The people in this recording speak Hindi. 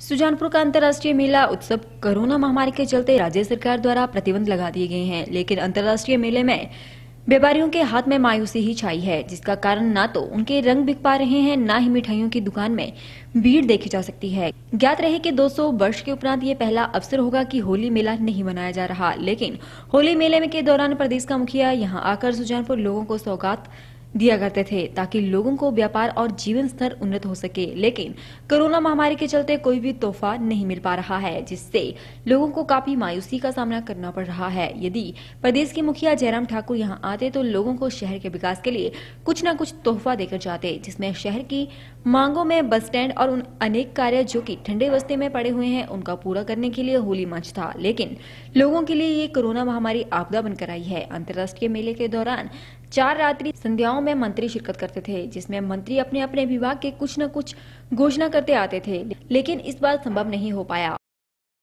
सुजानपुर का अंतर्राष्ट्रीय मेला उत्सव कोरोना महामारी के चलते राज्य सरकार द्वारा प्रतिबंध लगा दिए गए हैं लेकिन अंतर्राष्ट्रीय मेले में व्यापारियों के हाथ में मायूसी ही छाई है जिसका कारण ना तो उनके रंग बिक पा रहे हैं ना ही मिठाइयों की दुकान में भीड़ देखी जा सकती है ज्ञात रहे कि 200 वर्ष के उपरांत ये पहला अवसर होगा कि होली मेला नहीं मनाया जा रहा लेकिन होली मेले में के दौरान प्रदेश का मुखिया यहाँ आकर सुजानपुर लोगों को सौगात दिया करते थे ताकि लोगों को व्यापार और जीवन स्तर उन्नत हो सके लेकिन कोरोना महामारी के चलते कोई भी तोहफा नहीं मिल पा रहा है जिससे लोगों को काफी मायूसी का सामना करना पड़ रहा है यदि प्रदेश के मुखिया जयराम ठाकुर यहां आते तो लोगों को शहर के विकास के लिए कुछ न कुछ तोहफा देकर जाते जिसमें शहर की मांगों में बस स्टैंड और उन अनेक कार्य जो की ठंडे बस्ते में पड़े हुए हैं उनका पूरा करने के लिए होली मंच था लेकिन लोगों के लिए ये कोरोना महामारी आपदा बनकर आई है अंतर्राष्ट्रीय मेले के दौरान चार रात्रि संध्याओं में मंत्री शिरकत करते थे जिसमें मंत्री अपने अपने विभाग के कुछ न कुछ घोषणा करते आते थे लेकिन इस बार संभव नहीं हो पाया